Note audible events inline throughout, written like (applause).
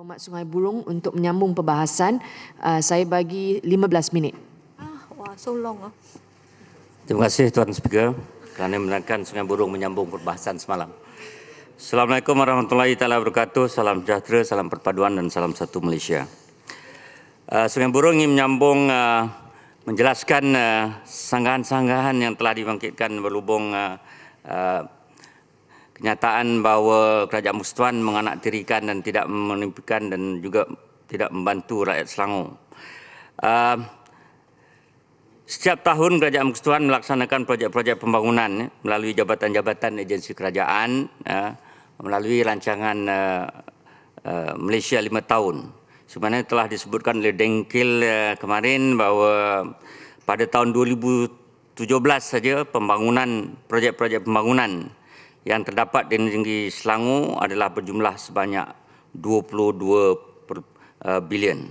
Berhormat Sungai Burung untuk menyambung perbahasan. Uh, saya bagi 15 minit. Ah, wah, so long. Ah. Terima kasih Tuan Speaker kerana menangkan Sungai Burung menyambung perbahasan semalam. Assalamualaikum warahmatullahi taala wabarakatuh. Salam sejahtera, salam perpaduan dan salam satu Malaysia. Uh, Sungai Burung ingin menyambung uh, menjelaskan uh, sanggahan-sanggahan yang telah dibangkitkan berhubung uh, uh, kenyataan bahawa kerajaan persekutuan menganaktirikan dan tidak menimpikan dan juga tidak membantu rakyat Selangor. Uh, setiap tahun kerajaan persekutuan melaksanakan projek-projek pembangunan ya, melalui jabatan-jabatan agensi kerajaan ya, melalui rancangan uh, uh, Malaysia Lima tahun. Sebenarnya telah disebutkan oleh Dengkil uh, kemarin bahawa pada tahun 2017 saja pembangunan projek-projek pembangunan yang terdapat di negeri Selangor adalah berjumlah sebanyak 22 eh, bilion.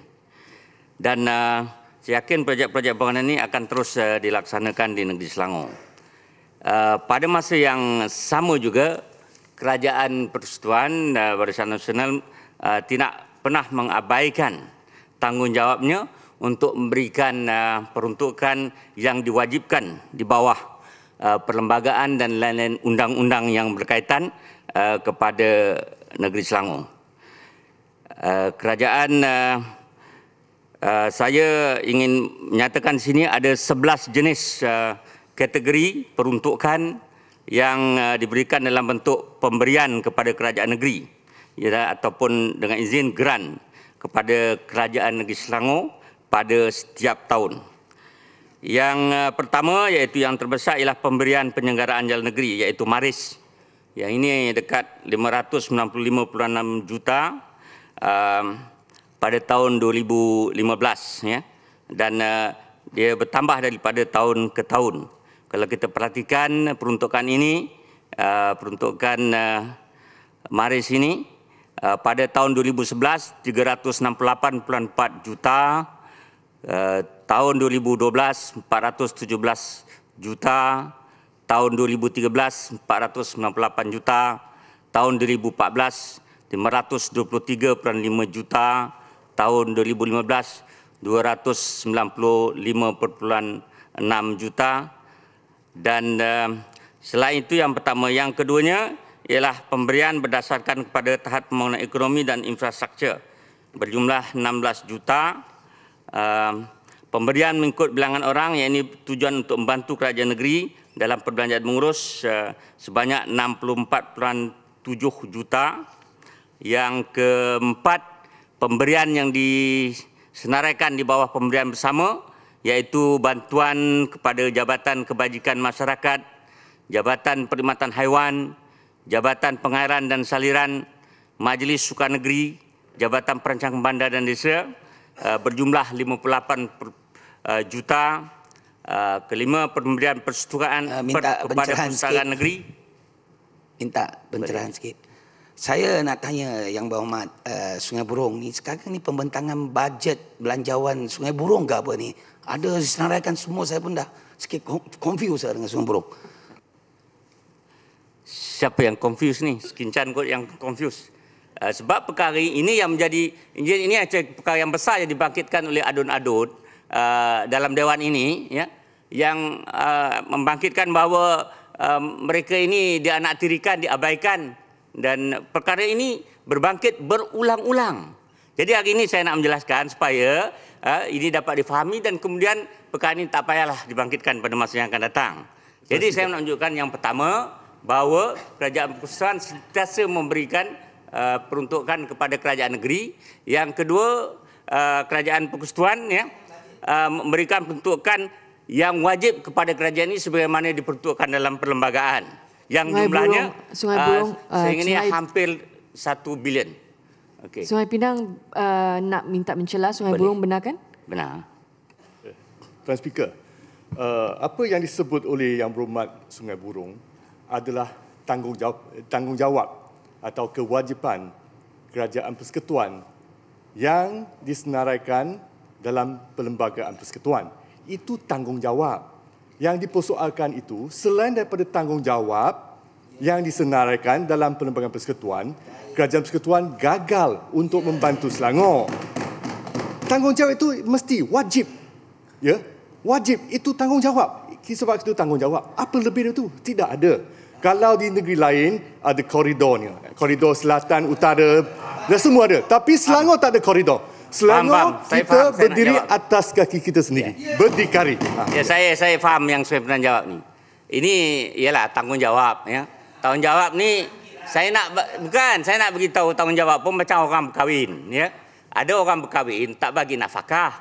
Dan eh, saya yakin projek-projek pembangunan ini akan terus eh, dilaksanakan di negeri Selangor. Pada masa yang sama juga, Kerajaan Persatuan Barisan Nasional tidak pernah mengabaikan tanggungjawabnya untuk memberikan peruntukan yang diwajibkan di bawah Uh, perlembagaan dan lain-lain undang-undang yang berkaitan uh, kepada negeri Selangor. Uh, kerajaan saya ingin menyatakan di sini ada 11 jenis kategori peruntukan yang diberikan dalam bentuk pemberian kepada kerajaan negeri ya, ataupun dengan izin grant kepada kerajaan negeri Selangor pada setiap tahun. Yang eh, pertama iaitu yang terbesar ialah pemberian penyelenggaraan jalan negeri iaitu MARIS. Yang ini dekat 595.6 juta uh, pada tahun 2015 ya. Dan uh, dia bertambah daripada tahun ke tahun. Kalau kita perhatikan peruntukan ini uh, peruntukan uh, MARIS ini uh, pada tahun 2011 368.4 juta Eh, tahun 2012 417 juta tahun 2013 498 juta tahun 2014 523.5 juta tahun 2015 295.6 juta dan uh, selain itu yang pertama yang keduanya ialah pemberian berdasarkan kepada tahap pembangunan ekonomi dan infrastruktur berjumlah 16 juta Ehm, pemberian mengikut bilangan orang yang ini tujuan untuk membantu kerajaan negeri dalam perbelanjaan mengurus eh, sebanyak 64.7 juta. Yang keempat, pemberian yang disenaraikan di bawah pemberian bersama iaitu bantuan kepada Jabatan Kebajikan Masyarakat, Jabatan Perkhidmatan Haiwan, Jabatan Pengairan dan Saliran, Majlis Sukan Negeri, Jabatan perancang Bandar dan Desa. Eh, berjumlah 58 per, uh, juta. Eh, kelima, pemberian persetujuan kepada perpustakaan negeri. Minta pencerahan sikit. Saya nak tanya Yang Berhormat, uh, Sungai Burung ni sekarang ni pembentangan bajet belanjawan Sungai Burung ke apa ni? Ada senaraikan semua saya pun dah sikit confuse lah dengan Sungai Burung. Siapa yang confuse ni? Skincan kot yang confuse. Eh, sebab perkara ini yang menjadi ini perkara yang besar yang dibangkitkan oleh adun-adun eh, dalam dewan ini ya yang eh, membangkitkan bahawa mereka ini dianak tirikan, diabaikan dan perkara ini berbangkit berulang-ulang. Jadi hari ini saya nak menjelaskan supaya uh, ini dapat difahami dan kemudian perkara ini tak payahlah dibangkitkan pada masa yang akan datang. Jadi Terus saya menunjukkan yang pertama bahawa kerajaan pusat sentiasa memberikan Uh, peruntukan kepada kerajaan negeri. Yang kedua, uh, kerajaan perkustuan ya, uh, memberikan peruntukan yang wajib kepada kerajaan ini sebagaimana diperuntukkan dalam perlembagaan. Yang sungai jumlahnya Burung, sungai Burung, uh, sehingga sungai... hampir 1 bilion. Okay. Sungai Pinang uh, nak minta mencelah. Sungai Boleh. Burung benar kan? Benar. Tuan Speaker, uh, apa yang disebut oleh Yang Berhormat Sungai Burung adalah tanggungjawab, tanggungjawab atau kewajipan kerajaan persekutuan yang disenaraikan dalam perlembagaan persekutuan. Itu tanggungjawab. Yang dipersoalkan itu selain daripada tanggungjawab yang disenaraikan dalam perlembagaan persekutuan, kerajaan persekutuan gagal untuk membantu Selangor. Tanggungjawab itu mesti wajib. Ya, wajib itu tanggungjawab. Sebab itu tanggungjawab. Apa lebih dari itu? Tidak ada. Kalau di negeri lain ada koridornya. Koridor selatan, utara, dah semua ada. Tapi Selangor tak ada koridor. Selangor faham, faham. kita faham. berdiri atas kaki kita sendiri. Yeah. Berdikari. Ya saya saya faham yang saya pernah jawab ni. Ini ialah tanggungjawab ya. Tanggungjawab ni saya nak bukan saya nak beritahu tanggungjawab pun macam orang berkahwin ya. Ada orang berkahwin tak bagi nafkah.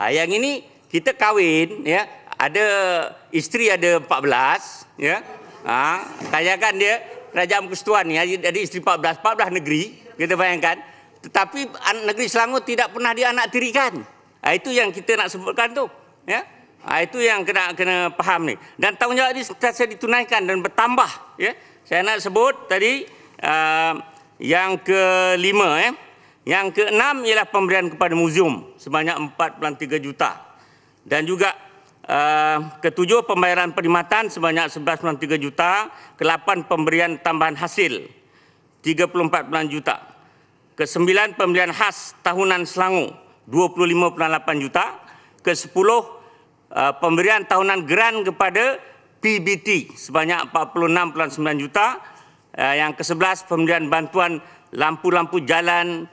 Ha, yang ini kita kahwin ya. Ada isteri ada 14 ya. Ha, tanyakan dia kerajaan persekutuan ni jadi 14 14 negeri kita bayangkan tetapi negeri Selangor tidak pernah dia anak tirikan. Ha, itu yang kita nak sebutkan tu. Ya. Ha, itu yang kena kena faham ni. Dan tanggungjawab ini sentiasa ditunaikan dan bertambah, ya. Saya nak sebut tadi uh, yang kelima, ya. Yang keenam ialah pemberian kepada muzium sebanyak 4.3 juta. Dan juga Eh, ketujuh pembayaran perkhidmatan sebanyak 11.3 juta, kelapan pemberian tambahan hasil 34.9 juta, kesembilan pemberian khas tahunan Selangor 25.8 juta, ke-10 eh, pemberian tahunan geran kepada PBT sebanyak 46.9 juta, eh, yang ke-11 pemberian bantuan lampu-lampu jalan,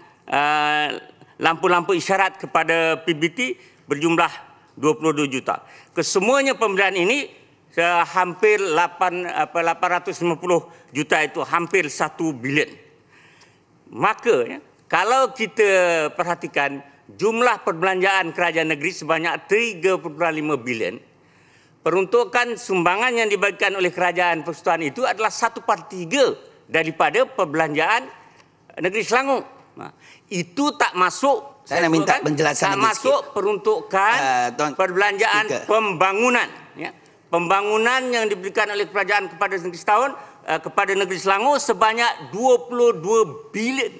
lampu-lampu isyarat kepada PBT berjumlah 22 juta. Kesemuanya pemberian ini eh, hampir 8, 850 juta itu hampir 1 bilion. Maka ya, kalau kita perhatikan jumlah perbelanjaan kerajaan negeri sebanyak 3.5 bilion, peruntukan sumbangan yang dibagikan oleh kerajaan persekutuan itu adalah 1 per 3 daripada perbelanjaan negeri Selangor. itu tak masuk saya nak minta penjelasan tak masuk peruntukan uh, perbelanjaan tiga. pembangunan ya. Pembangunan yang diberikan oleh kerajaan kepada negeri setahun uh, kepada negeri Selangor sebanyak 22 bilion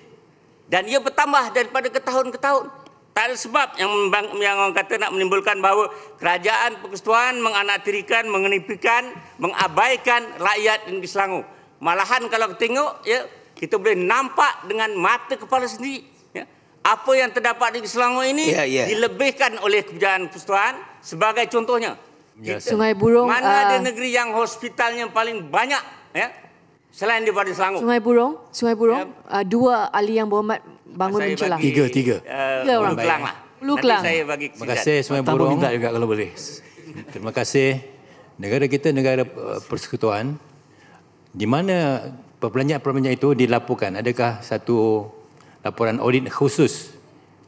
dan ia bertambah daripada ke tahun ke tahun. Tak ada sebab yang membang- yang orang kata nak menimbulkan bahawa kerajaan persekutuan menganatirikan, mengenipikan, mengabaikan rakyat negeri Selangor. Malahan kalau kita tengok ya kita boleh nampak dengan mata kepala sendiri apa yang terdapat di Selangor ini yeah, yeah. dilebihkan oleh kebijakan persekutuan sebagai contohnya yes. Ya, kita, Sungai Burung mana uh, ada negeri yang hospitalnya paling banyak ya selain daripada Selangor Sungai Burung Sungai Burung yeah. Ya. uh, dua ahli yang berhormat bangun mencelah tiga tiga uh, tiga orang Kelang lah Kelang saya bagi terima kasih Sungai Tambah Burung minta juga kalau boleh terima kasih negara kita negara eh, persekutuan di mana perbelanjaan-perbelanjaan itu dilaporkan adakah satu laporan audit khusus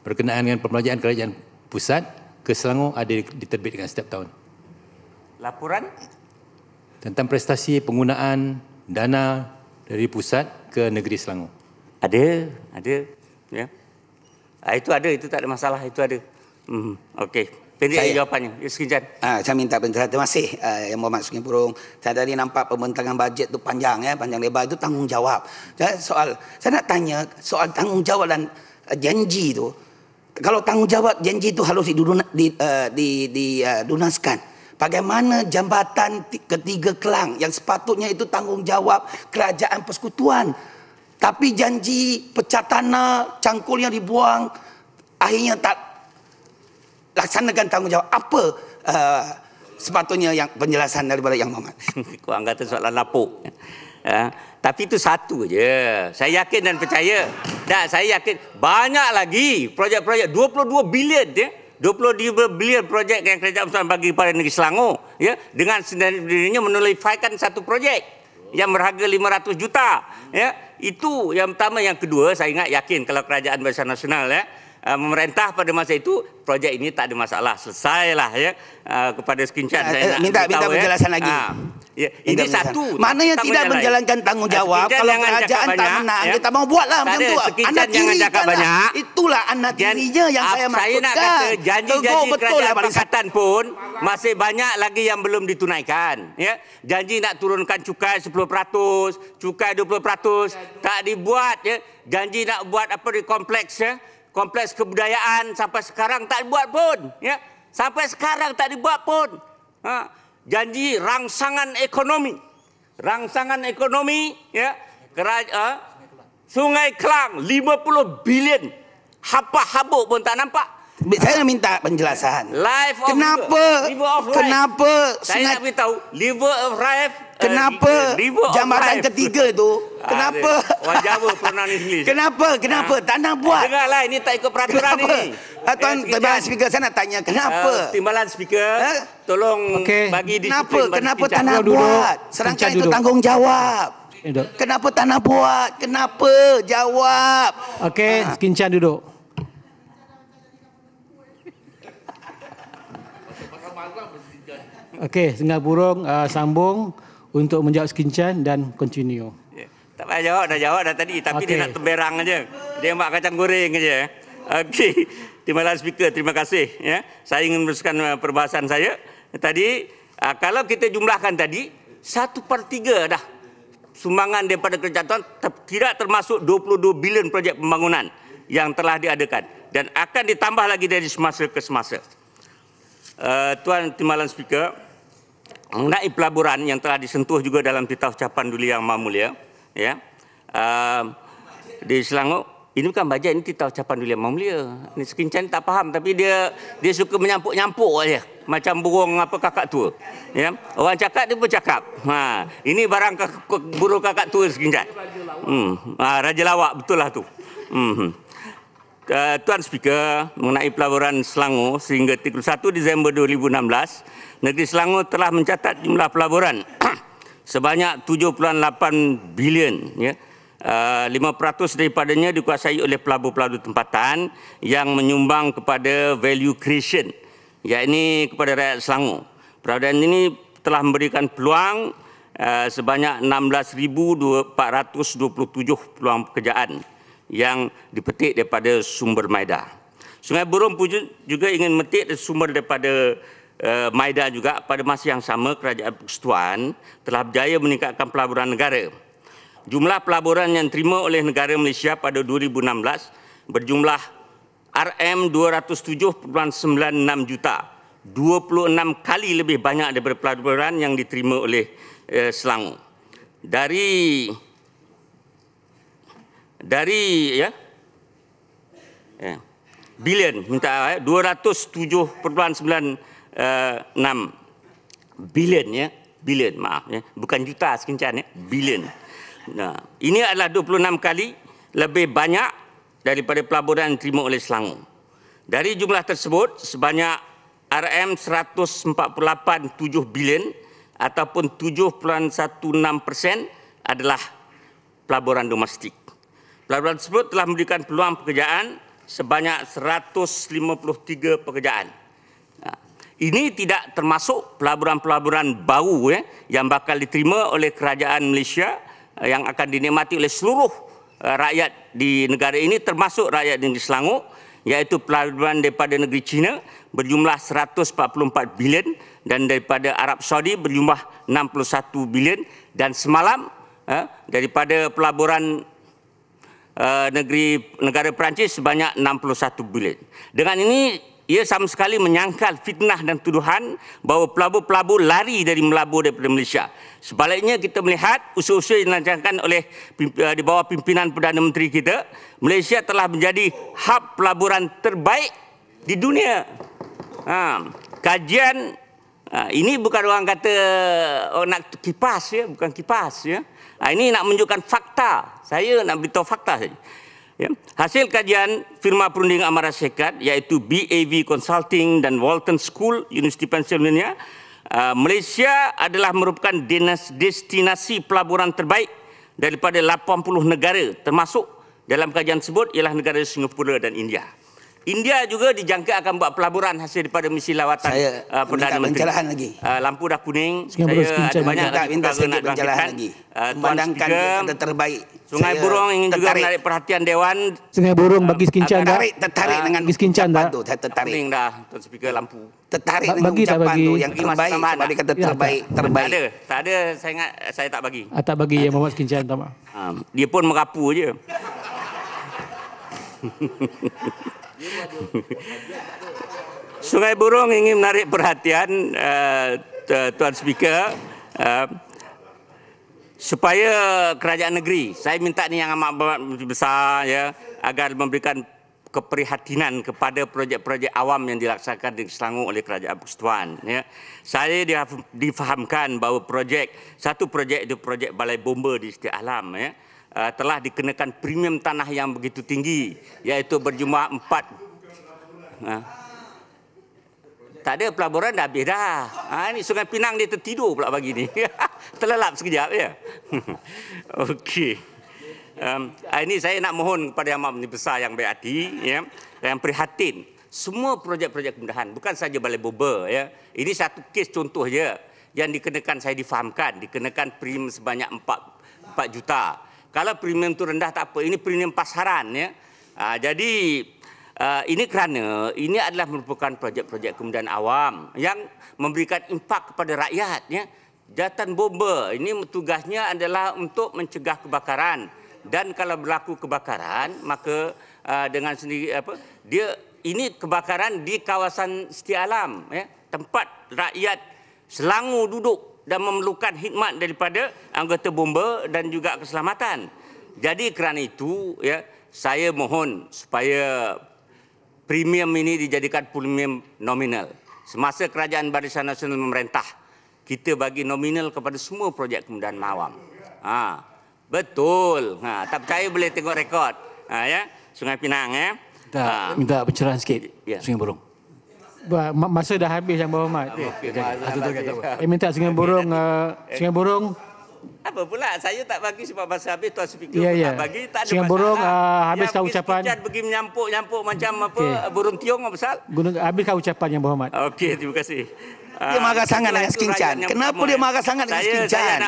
berkenaan dengan pembelajaran kerajaan pusat ke Selangor ada diterbitkan setiap tahun. Laporan tentang prestasi penggunaan dana dari pusat ke negeri Selangor. Ada, ada. Ya. Ah, itu ada, itu tak ada masalah, itu ada. Hmm, Okey. Pendek saya, jawapannya. Ya, sekejap. Ha, saya minta penjelasan. Terima kasih uh, yang berhormat Sungai Burung. Saya tadi nampak pembentangan bajet itu panjang. ya, Panjang lebar itu tanggungjawab. Jadi, soal, saya nak tanya soal tanggungjawab dan uh, janji itu. Kalau tanggungjawab janji itu harus diduna, di, uh, di, di, uh, Bagaimana jambatan ketiga kelang yang sepatutnya itu tanggungjawab kerajaan persekutuan. Tapi janji pecah tanah, cangkul yang dibuang, akhirnya tak laksanakan tanggungjawab apa uh, sepatutnya yang penjelasan daripada yang Muhammad (laughs) kurang kata soalan lapuk ya. tapi itu satu je saya yakin dan percaya Tak saya yakin banyak lagi projek-projek 22 bilion ya 22 bilion projek yang kerajaan Pertuan bagi kepada negeri Selangor ya dengan sendirinya menulisfikan satu projek yang berharga 500 juta ya itu yang pertama yang kedua saya ingat yakin kalau kerajaan besar nasional ya Eh, memerintah pada masa itu projek ini tak ada masalah selesai lah ya uh, kepada skinchat ya, eh, saya minta, nak minta minta ya. penjelasan ah, ya. lagi uh, ya ini minta satu mana yang tidak menjalankan tanggungjawab nah, kalau kerajaan tak nak ya. kita mau buatlah macam tu anak jangan cakap kan banyak lah. itulah anak dirinya yang ah, saya maksudkan saya nak kata janji-janji kerajaan lah, pun masih banyak lagi yang belum ditunaikan ya janji nak turunkan cukai 10% cukai 20% tak dibuat ya janji nak buat apa di kompleks ya kompleks kebudayaan sampai sekarang tak dibuat pun ya sampai sekarang tak dibuat pun ha? janji rangsangan ekonomi rangsangan ekonomi ya kerajaan ha? sungai kelang 50 bilion hapa habuk pun tak nampak saya nak minta penjelasan. Life of kenapa? of Kenapa? Saya nak beritahu. Liver of life kenapa uh, River jambatan life. ketiga tu ah, kenapa kenapa kenapa ha? tak nak buat dengarlah ini tak ikut peraturan kenapa? ni ah, Tuan ah, Timbalan Speaker saya nak tanya kenapa uh, Timbalan Speaker huh? tolong okay. bagi disiplin kenapa, kenapa tanah nak buat Serangkaian itu tanggungjawab eh, kenapa tanah buat kenapa jawab Okey, ha. Kincan duduk Okey, Singapura uh, sambung untuk menjawab sekincan dan continue. Ya. Tak payah jawab, dah jawab dah tadi. Tapi okay. dia nak temberang aja. Dia buat kacang goreng aja. Okey. (laughs) Terima kasih speaker. Terima kasih. Ya. Saya ingin meneruskan uh, perbahasan saya. Tadi, uh, kalau kita jumlahkan tadi, satu per tiga dah sumbangan daripada kerjatuan tidak termasuk 22 bilion projek pembangunan yang telah diadakan dan akan ditambah lagi dari semasa ke semasa. Uh, Tuan Timbalan Speaker, mengenai pelaburan yang telah disentuh juga dalam titah ucapan dulu yang mamulia ya um, di Selangor ini bukan baca ini titah ucapan dulu yang mamulia ini sekincan tak faham tapi dia dia suka menyampuk nyampuk aja macam burung apa kakak tua ya orang cakap dia pun cakap ha ini barang burung kakak tua sekincan hmm ha, raja lawak betul lah tu hmm, hmm uh, Tuan Speaker mengenai pelaburan Selangor sehingga 31 Disember 2016 negeri Selangor telah mencatat jumlah pelaburan (clears throat) sebanyak 7.8 bilion ya uh, eh, 5% daripadanya dikuasai oleh pelabur-pelabur tempatan yang menyumbang kepada value creation iaitu kepada rakyat Selangor. Peradaan ini telah memberikan peluang uh, sebanyak 16,427 peluang pekerjaan yang dipetik daripada sumber Maida. Sungai Burung pun juga ingin metik sumber daripada uh, Maida juga pada masa yang sama kerajaan persekutuan telah berjaya meningkatkan pelaburan negara. Jumlah pelaburan yang terima oleh negara Malaysia pada 2016 berjumlah RM207.96 juta. 26 kali lebih banyak daripada pelaburan yang diterima oleh uh, Selangor. Dari dari ya ya bilion minta ya, 207.96 eh, bilion ya bilion maaf ya bukan juta sekencan ya bilion nah ini adalah 26 kali lebih banyak daripada pelaburan yang diterima oleh Selangor dari jumlah tersebut sebanyak RM 148.7 bilion ataupun 7.16 persen adalah pelaburan domestik. Pelabuhan tersebut telah memberikan peluang pekerjaan sebanyak 153 pekerjaan. Ha. Ini tidak termasuk pelaburan-pelaburan baru ya, yang bakal diterima oleh kerajaan Malaysia eh, yang akan dinikmati oleh seluruh eh, rakyat di negara ini termasuk rakyat negeri Selangor iaitu pelaburan daripada negeri China berjumlah 144 bilion dan daripada Arab Saudi berjumlah 61 bilion dan semalam eh, daripada pelaburan Eh, negeri negara Perancis sebanyak 61 bilion. Dengan ini ia sama sekali menyangkal fitnah dan tuduhan bahawa pelabur-pelabur lari dari melabur daripada Malaysia. Sebaliknya kita melihat usul-usul yang dilancarkan oleh eh, di bawah pimpinan Perdana Menteri kita, Malaysia telah menjadi hub pelaburan terbaik di dunia. Ha, kajian Ha, ini bukan orang kata oh, nak kipas ya, bukan kipas ya. Ha, ini nak menunjukkan fakta. Saya nak beritahu fakta saja. Ya. Hasil kajian firma perunding Amara Syarikat iaitu BAV Consulting dan Walton School University Pennsylvania ha, Malaysia adalah merupakan destinasi pelaburan terbaik daripada 80 negara termasuk dalam kajian tersebut ialah negara Singapura dan India. India juga dijangka akan buat pelaburan hasil daripada misi lawatan saya uh, Perdana minta Menteri. Saya lagi. Uh, lampu dah kuning. Singapura saya ada banyak lagi minta sedikit pencerahan lagi. Uh, Memandangkan uh, terbaik. Sungai saya Burung ingin tertarik. juga menarik perhatian Dewan. Sungai Burung bagi uh, Skincan dah. Tertarik, tertarik uh, dengan Skincan dah. Tu, saya tertarik. Kuning dah, Tuan Speaker, lampu. Tertarik ba bagi dengan bagi. tu yang bagi terbaik. Sebab dia kata terbaik, ya, terbaik. Tak, terbaik. tak ada, tak ada. Saya ingat saya tak bagi. Ah, tak bagi yang Muhammad Skincan, tak maaf. Ah, dia pun merapu je. (laughs) Sungai Burung ingin menarik perhatian uh, Tuan Speaker uh, supaya kerajaan negeri saya minta ni yang amat besar ya agar memberikan keprihatinan kepada projek-projek awam yang dilaksanakan di Selangor oleh Kerajaan Pustuan. Ya. Saya difahamkan bahawa projek, satu projek itu projek balai bomba di setiap alam. Ya uh, telah dikenakan premium tanah yang begitu tinggi iaitu berjumlah 4 uh. Ha? Tak ada pelaburan dah habis dah. Ha, ini Sungai Pinang dia tertidur pula pagi ni. (laughs) Terlelap sekejap ya. (laughs) Okey. Um, ini saya nak mohon kepada Yang Maha Besar yang baik hati ya, yang prihatin semua projek-projek kemudahan bukan saja Balai Boba ya. Ini satu kes contoh je yang dikenakan saya difahamkan dikenakan prim sebanyak 4 4 juta kalau premium itu rendah tak apa ini premium pasaran ya ha, jadi uh, ini kerana ini adalah merupakan projek-projek kemudian awam yang memberikan impak kepada rakyat ya jantan bomba ini tugasnya adalah untuk mencegah kebakaran dan kalau berlaku kebakaran maka uh, dengan sendiri apa dia ini kebakaran di kawasan setia alam ya tempat rakyat Selangor duduk dan memerlukan khidmat daripada anggota bomba dan juga keselamatan. Jadi kerana itu ya saya mohon supaya premium ini dijadikan premium nominal. Semasa Kerajaan Barisan Nasional memerintah, kita bagi nominal kepada semua projek kemudahan mawam. Ha, betul. Ha, tak percaya boleh tengok rekod. Ha, ya? Sungai Pinang. Ya? Minta, ha. minta pencerahan sikit ya. Sungai Burung masa dah habis yang berhormat. Okay, okay, okay. Masa Eh minta singa Burung eh, singa Burung apa pula saya tak bagi sebab masa habis tuan speaker yeah, yeah. tak ya. bagi tak ada Sungai Burung uh, habis kau ucapan yang pergi menyampuk-nyampuk macam okay. apa burung tiung apa pasal habis kau ucapan yang berhormat okey terima kasih Ah, dia marah sangat dengan Skin Chan. Kenapa dia marah sangat dengan Skin Chan?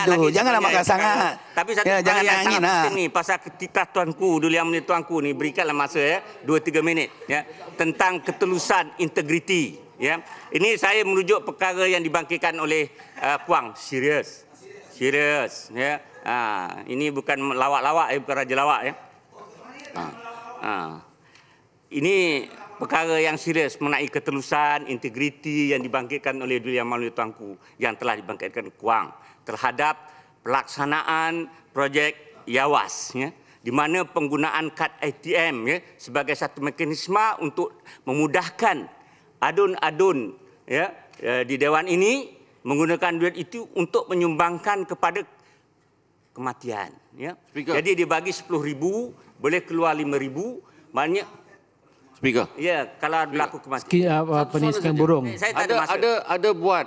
Aduh, janganlah marah sangat. Tapi satu ya, jangan yang angin, sangat penting ha. ni pasal titah tuanku, Dulia Menit tuanku ni berikanlah masa ya, 2 3 minit ya tentang ketelusan integriti ya. Ini saya merujuk perkara yang dibangkitkan oleh uh, Puang serius. Serius ya. Ha, ini bukan lawak-lawak eh, bukan raja lawak ya. Ha. ha. Ini perkara yang serius mengenai ketelusan, integriti yang dibangkitkan oleh Duli Yang Amal Tuanku yang telah dibangkitkan Kuang terhadap pelaksanaan projek Yawas ya, di mana penggunaan kad ATM ya, sebagai satu mekanisme untuk memudahkan adun-adun ya, ya, di Dewan ini menggunakan duit itu untuk menyumbangkan kepada kematian. Ya. Jadi dibagi 10 ribu, boleh keluar 5 ribu, maknanya Speaker. Ya, kalau Speaker. berlaku kematian. Penisikan ah, burung. Saya tak ada, ada Ada, ada buat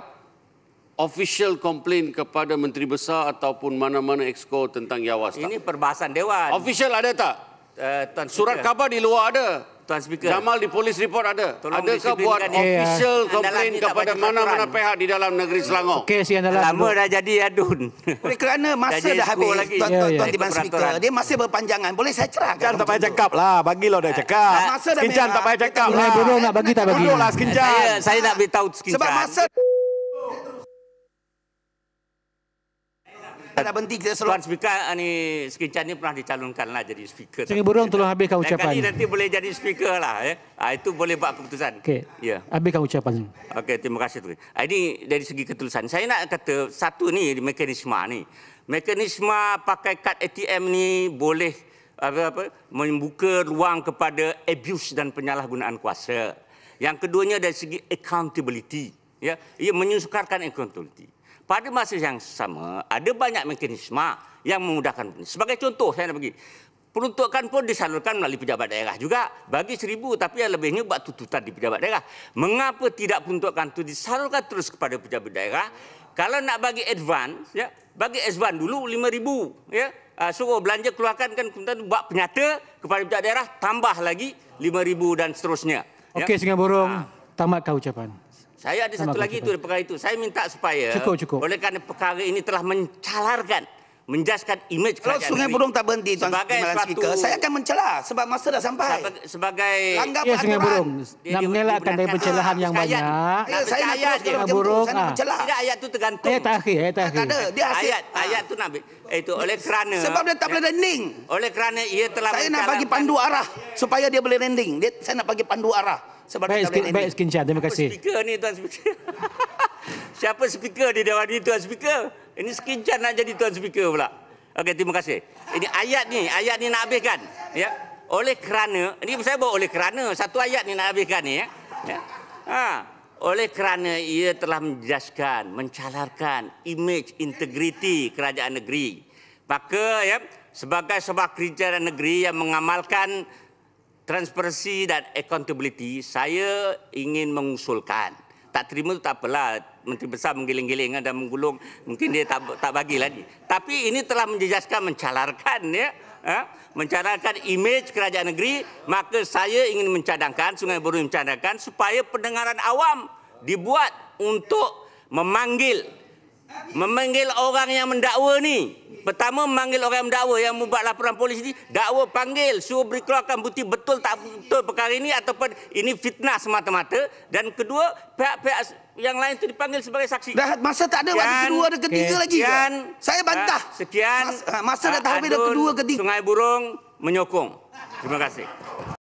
official komplain kepada Menteri Besar ataupun mana-mana exco tentang Yawas tak? Ini perbahasan Dewan. Official ada tak? Uh, Surat khabar di luar ada. Tuan Speaker. Jamal di polis report ada. Ada ke buat ah. official ya. komplain kepada mana-mana pihak di dalam negeri Selangor? Okey, sian dalam. Lama dah jadi adun. Oleh kerana (laughs) masa dah, dah habis lagi. Tuan, ya, ya. tuan Tuan Speaker. Dia masih berpanjangan. Boleh saya cerah? Kan tak payah cakap lah. bagi Bagilah dah cakap. Masa Skincan tak payah cakap lah. Bunuh nak bagi tak bagi. Bunuh lah Skincan. Saya, saya nak beritahu Skincan. Sebab masa... tak ada berhenti kita selalu. Tuan Speaker ini ah, ni sekincan pernah dicalonkan lah jadi Speaker. Sengi Burung tolong habiskan ucapan. Kali nanti boleh jadi Speaker lah. Ya. Ha, itu boleh buat keputusan. Okey. Ya. Yeah. Habiskan ucapan. Okey, terima kasih. Tuan. Ah, ini dari segi ketulusan. Saya nak kata satu ni mekanisme ni. Mekanisme pakai kad ATM ni boleh apa, apa, membuka ruang kepada abuse dan penyalahgunaan kuasa. Yang keduanya dari segi accountability. Ya, ia menyusukarkan accountability pada masa yang sama ada banyak mekanisme yang memudahkan. Sebagai contoh saya nak bagi peruntukan pun disalurkan melalui pejabat daerah juga bagi seribu tapi yang lebihnya buat tututan di pejabat daerah. Mengapa tidak peruntukan itu disalurkan terus kepada pejabat daerah? Kalau nak bagi advance ya bagi advance dulu lima ribu ya uh, suruh belanja keluarkan kan kemudian buat penyata kepada pejabat daerah tambah lagi lima ribu dan seterusnya. Ya. Okey ya. Singaporong. Ha. Ah. Tamat kau ucapan. Saya ada satu lagi itu perkara itu. Saya minta supaya cukup, cukup. oleh kerana perkara ini telah mencalarkan menjaskan imej kerajaan. Kalau Sungai Burung tak berhenti tuan sebagai Timbalan suatu, saya akan mencelah sebab masa dah sampai. Sebagai langgar ya, Sungai Burung nak mengelakkan dari pencelahan ah, yang sekayan. banyak. Ya, saya nak ayat dia Burung. Saya nak ah. mencelah. Tidak ayat itu tergantung. Ayat terakhir, ayat Tak eh, ada, dia hasil. Ayat, ah. ayat tu nak itu oleh kerana Sebab dia tak boleh rending. Eh, oleh kerana ia telah Saya nak bagi pandu arah supaya dia boleh rending. Dia, saya nak bagi pandu arah sebab baik, sk- baik skin chat terima kasih speaker ni tuan speaker (laughs) siapa speaker di dewan ni tuan speaker ini skin chat nak jadi tuan speaker pula okey terima kasih ini ayat ni ayat ni nak habiskan ya oleh kerana ini saya bawa oleh kerana satu ayat ni nak habiskan ni ya, ya. ha oleh kerana ia telah menjelaskan, mencalarkan image integriti kerajaan negeri. Maka ya, sebagai sebuah kerajaan negeri yang mengamalkan transparansi dan accountability, saya ingin mengusulkan. Tak terima tu tak apalah. Menteri Besar menggiling-giling dan menggulung. Mungkin dia tak, tak bagi lagi. Tapi ini telah menjejaskan, mencalarkan ya. Ha? Mencadangkan imej kerajaan negeri Maka saya ingin mencadangkan Sungai Buru mencadangkan Supaya pendengaran awam dibuat Untuk memanggil Memanggil orang yang mendakwa ni. Pertama memanggil orang yang mendakwa yang membuat laporan polis ni. Dakwa panggil suruh beri keluarkan bukti betul tak betul perkara ini ataupun ini fitnah semata-mata. Dan kedua pihak-pihak yang lain tu dipanggil sebagai saksi. Dah masa tak ada waktu kedua dan ketiga sekian, lagi. Sekian, Saya bantah. Sekian. Mas, ha, masa dah tak habis kedua ketiga. Sungai Burung menyokong. Terima kasih.